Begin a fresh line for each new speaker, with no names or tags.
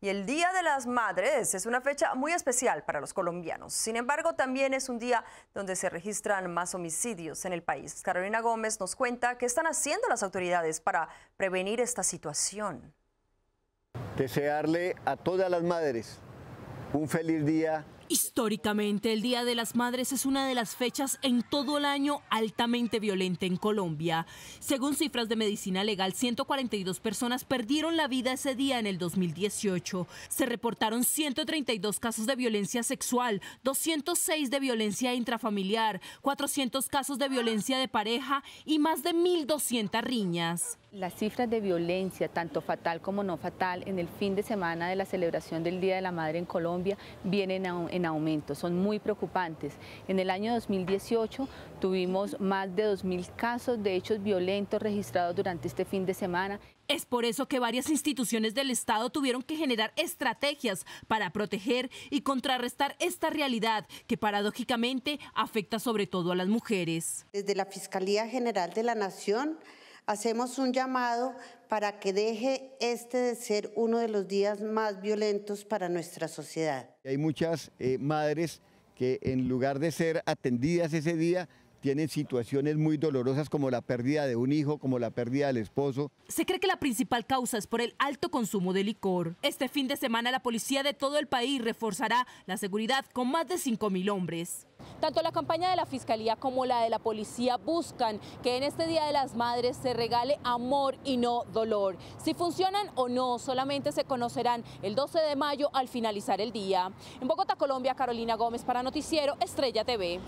Y el Día de las Madres es una fecha muy especial para los colombianos. Sin embargo, también es un día donde se registran más homicidios en el país. Carolina Gómez nos cuenta qué están haciendo las autoridades para prevenir esta situación.
Desearle a todas las madres un feliz día
Históricamente, el Día de las Madres es una de las fechas en todo el año altamente violenta en Colombia. Según cifras de Medicina Legal, 142 personas perdieron la vida ese día en el 2018. Se reportaron 132 casos de violencia sexual, 206 de violencia intrafamiliar, 400 casos de violencia de pareja y más de 1.200 riñas.
Las cifras de violencia, tanto fatal como no fatal, en el fin de semana de la celebración del Día de la Madre en Colombia vienen a un en aumento, son muy preocupantes. En el año 2018 tuvimos más de 2.000 casos de hechos violentos registrados durante este fin de semana.
Es por eso que varias instituciones del Estado tuvieron que generar estrategias para proteger y contrarrestar esta realidad que paradójicamente afecta sobre todo a las mujeres.
Desde la Fiscalía General de la Nación, Hacemos un llamado para que deje este de ser uno de los días más violentos para nuestra sociedad.
Hay muchas eh, madres que en lugar de ser atendidas ese día, tienen situaciones muy dolorosas como la pérdida de un hijo, como la pérdida del esposo.
Se cree que la principal causa es por el alto consumo de licor. Este fin de semana la policía de todo el país reforzará la seguridad con más de 5.000 hombres. Tanto la campaña de la Fiscalía como la de la policía buscan que en este Día de las Madres se regale amor y no dolor. Si funcionan o no, solamente se conocerán el 12 de mayo al finalizar el día. En Bogotá, Colombia, Carolina Gómez para Noticiero Estrella TV.